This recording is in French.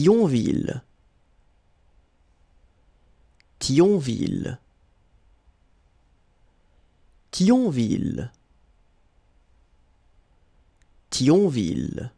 Thionville Thionville Thionville Thionville